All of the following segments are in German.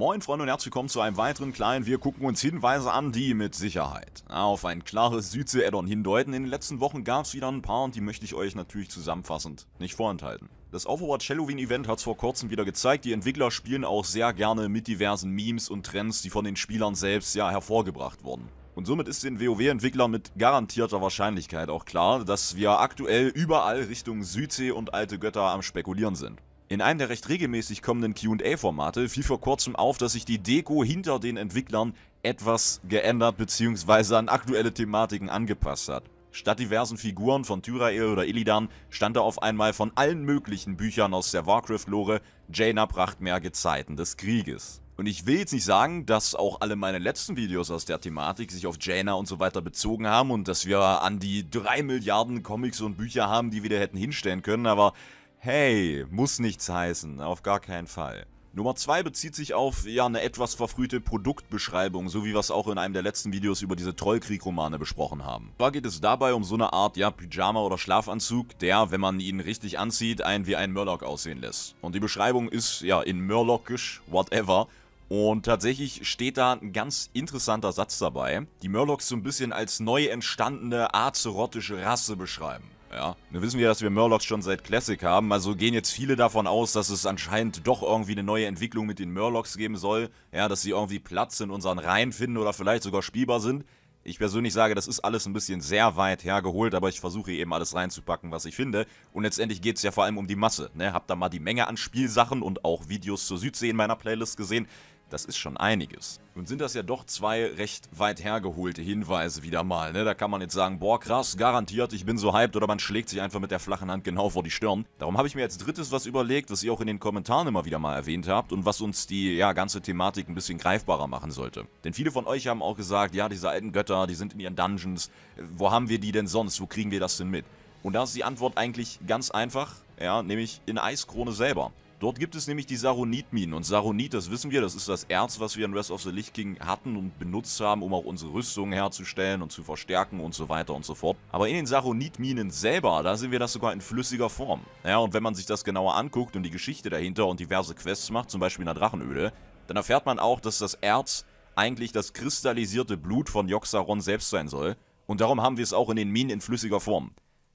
Moin Freunde und herzlich willkommen zu einem weiteren kleinen Wir gucken uns Hinweise an, die mit Sicherheit auf ein klares Südsee-Addon hindeuten. In den letzten Wochen gab es wieder ein paar und die möchte ich euch natürlich zusammenfassend nicht vorenthalten. Das Overwatch Halloween Event hat es vor kurzem wieder gezeigt, die Entwickler spielen auch sehr gerne mit diversen Memes und Trends, die von den Spielern selbst ja hervorgebracht wurden. Und somit ist den WoW-Entwicklern mit garantierter Wahrscheinlichkeit auch klar, dass wir aktuell überall Richtung Südsee und alte Götter am Spekulieren sind. In einem der recht regelmäßig kommenden Q&A-Formate fiel vor kurzem auf, dass sich die Deko hinter den Entwicklern etwas geändert bzw. an aktuelle Thematiken angepasst hat. Statt diversen Figuren von Tyrael oder Illidan stand da auf einmal von allen möglichen Büchern aus der Warcraft-Lore Jaina bracht mehr Gezeiten des Krieges. Und ich will jetzt nicht sagen, dass auch alle meine letzten Videos aus der Thematik sich auf Jaina und so weiter bezogen haben und dass wir an die 3 Milliarden Comics und Bücher haben, die wir da hätten hinstellen können, aber Hey, muss nichts heißen, auf gar keinen Fall. Nummer 2 bezieht sich auf ja eine etwas verfrühte Produktbeschreibung, so wie wir es auch in einem der letzten Videos über diese Trollkrieg-Romane besprochen haben. Zwar geht es dabei um so eine Art ja Pyjama oder Schlafanzug, der, wenn man ihn richtig anzieht, einen wie ein Murloc aussehen lässt. Und die Beschreibung ist ja in Murlocisch, whatever, und tatsächlich steht da ein ganz interessanter Satz dabei, die Murlocs so ein bisschen als neu entstandene azerotische Rasse beschreiben. Ja, nun wissen wir, dass wir Murlocs schon seit Classic haben, also gehen jetzt viele davon aus, dass es anscheinend doch irgendwie eine neue Entwicklung mit den Murlocs geben soll, ja, dass sie irgendwie Platz in unseren Reihen finden oder vielleicht sogar spielbar sind. Ich persönlich sage, das ist alles ein bisschen sehr weit hergeholt, aber ich versuche eben alles reinzupacken, was ich finde. Und letztendlich geht es ja vor allem um die Masse, ne? Habt da mal die Menge an Spielsachen und auch Videos zur Südsee in meiner Playlist gesehen. Das ist schon einiges. Nun sind das ja doch zwei recht weit hergeholte Hinweise wieder mal. Ne? Da kann man jetzt sagen, boah krass, garantiert, ich bin so hyped oder man schlägt sich einfach mit der flachen Hand genau vor die Stirn. Darum habe ich mir als drittes was überlegt, was ihr auch in den Kommentaren immer wieder mal erwähnt habt und was uns die ja, ganze Thematik ein bisschen greifbarer machen sollte. Denn viele von euch haben auch gesagt, ja diese alten Götter, die sind in ihren Dungeons, wo haben wir die denn sonst, wo kriegen wir das denn mit? Und da ist die Antwort eigentlich ganz einfach, ja, nämlich in Eiskrone selber. Dort gibt es nämlich die Saronit-Minen und Saronit, das wissen wir, das ist das Erz, was wir in Rest of the Lich King hatten und benutzt haben, um auch unsere Rüstungen herzustellen und zu verstärken und so weiter und so fort. Aber in den Saronit-Minen selber, da sehen wir das sogar in flüssiger Form. Ja, und wenn man sich das genauer anguckt und die Geschichte dahinter und diverse Quests macht, zum Beispiel in der Drachenöde, dann erfährt man auch, dass das Erz eigentlich das kristallisierte Blut von Yoxaron selbst sein soll und darum haben wir es auch in den Minen in flüssiger Form.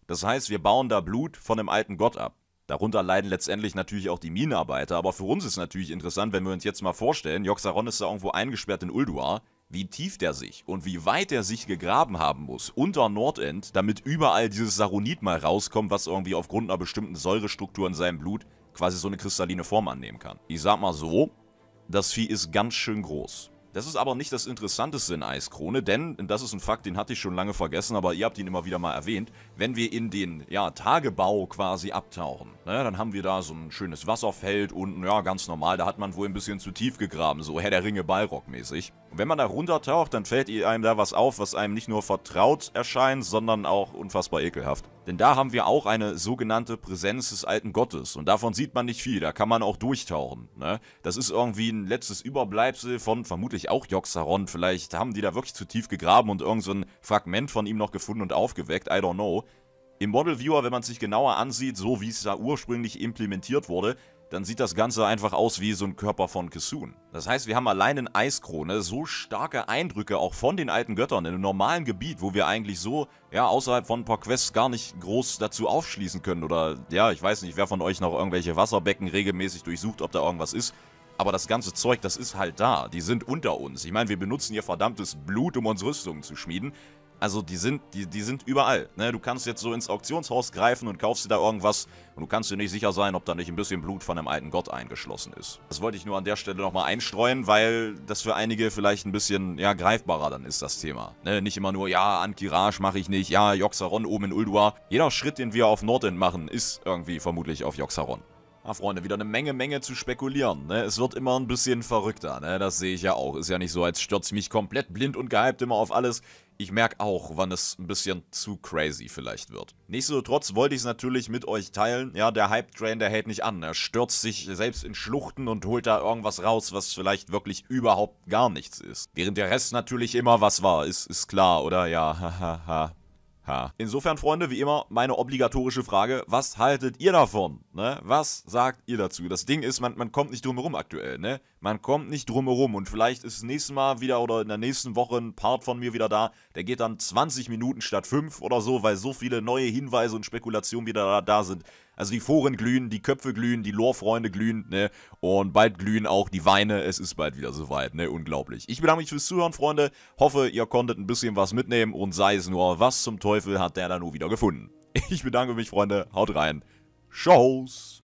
Das heißt, wir bauen da Blut von dem alten Gott ab. Darunter leiden letztendlich natürlich auch die Minenarbeiter, aber für uns ist natürlich interessant, wenn wir uns jetzt mal vorstellen, Joxaron ist da irgendwo eingesperrt in Ulduar, wie tief der sich und wie weit der sich gegraben haben muss unter Nordend, damit überall dieses Saronit mal rauskommt, was irgendwie aufgrund einer bestimmten Säurestruktur in seinem Blut quasi so eine kristalline Form annehmen kann. Ich sag mal so, das Vieh ist ganz schön groß. Das ist aber nicht das Interessanteste in Eiskrone, denn, das ist ein Fakt, den hatte ich schon lange vergessen, aber ihr habt ihn immer wieder mal erwähnt, wenn wir in den, ja, Tagebau quasi abtauchen, ne, dann haben wir da so ein schönes Wasserfeld und ja, ganz normal, da hat man wohl ein bisschen zu tief gegraben, so Herr der Ringe Ballrock mäßig. Und wenn man da runtertaucht, dann fällt einem da was auf, was einem nicht nur vertraut erscheint, sondern auch unfassbar ekelhaft. Denn da haben wir auch eine sogenannte Präsenz des alten Gottes. Und davon sieht man nicht viel, da kann man auch durchtauchen. Ne? Das ist irgendwie ein letztes Überbleibsel von vermutlich auch Joxaron. Vielleicht haben die da wirklich zu tief gegraben und irgendein so Fragment von ihm noch gefunden und aufgeweckt. I don't know. Im Model Viewer, wenn man es sich genauer ansieht, so wie es da ursprünglich implementiert wurde, dann sieht das Ganze einfach aus wie so ein Körper von Kisun. Das heißt, wir haben allein in Eiskrone so starke Eindrücke auch von den alten Göttern in einem normalen Gebiet, wo wir eigentlich so, ja, außerhalb von ein paar Quests gar nicht groß dazu aufschließen können. Oder, ja, ich weiß nicht, wer von euch noch irgendwelche Wasserbecken regelmäßig durchsucht, ob da irgendwas ist. Aber das ganze Zeug, das ist halt da. Die sind unter uns. Ich meine, wir benutzen ihr verdammtes Blut, um uns Rüstungen zu schmieden. Also die sind, die, die sind überall. Ne? Du kannst jetzt so ins Auktionshaus greifen und kaufst dir da irgendwas und du kannst dir nicht sicher sein, ob da nicht ein bisschen Blut von einem alten Gott eingeschlossen ist. Das wollte ich nur an der Stelle nochmal einstreuen, weil das für einige vielleicht ein bisschen ja, greifbarer dann ist, das Thema. Ne? Nicht immer nur, ja, Ankirage mache ich nicht, ja, Joxaron oben in Uldua. Jeder Schritt, den wir auf Nordend machen, ist irgendwie vermutlich auf Joxaron. Ah, Freunde, wieder eine Menge, Menge zu spekulieren. Ne? Es wird immer ein bisschen verrückter. Ne? Das sehe ich ja auch. Ist ja nicht so, als stürze ich mich komplett blind und gehypt immer auf alles. Ich merke auch, wann es ein bisschen zu crazy vielleicht wird. Nichtsdestotrotz wollte ich es natürlich mit euch teilen. Ja, der Hype-Train, der hält nicht an. Er stürzt sich selbst in Schluchten und holt da irgendwas raus, was vielleicht wirklich überhaupt gar nichts ist. Während der Rest natürlich immer was war, ist, ist klar, oder? Ja, hahaha. Ha. Insofern, Freunde, wie immer, meine obligatorische Frage, was haltet ihr davon? Ne? Was sagt ihr dazu? Das Ding ist, man, man kommt nicht drumherum aktuell, ne? Man kommt nicht drumherum und vielleicht ist das nächste Mal wieder oder in der nächsten Woche ein Part von mir wieder da, der geht dann 20 Minuten statt 5 oder so, weil so viele neue Hinweise und Spekulationen wieder da, da sind. Also die Foren glühen, die Köpfe glühen, die Lorfreunde glühen, ne? Und bald glühen auch die Weine. Es ist bald wieder soweit, ne? Unglaublich. Ich bedanke mich fürs Zuhören, Freunde. Hoffe, ihr konntet ein bisschen was mitnehmen und sei es nur was zum Teufel Teufel hat der da nur wieder gefunden. Ich bedanke mich, Freunde. Haut rein. Tschüss.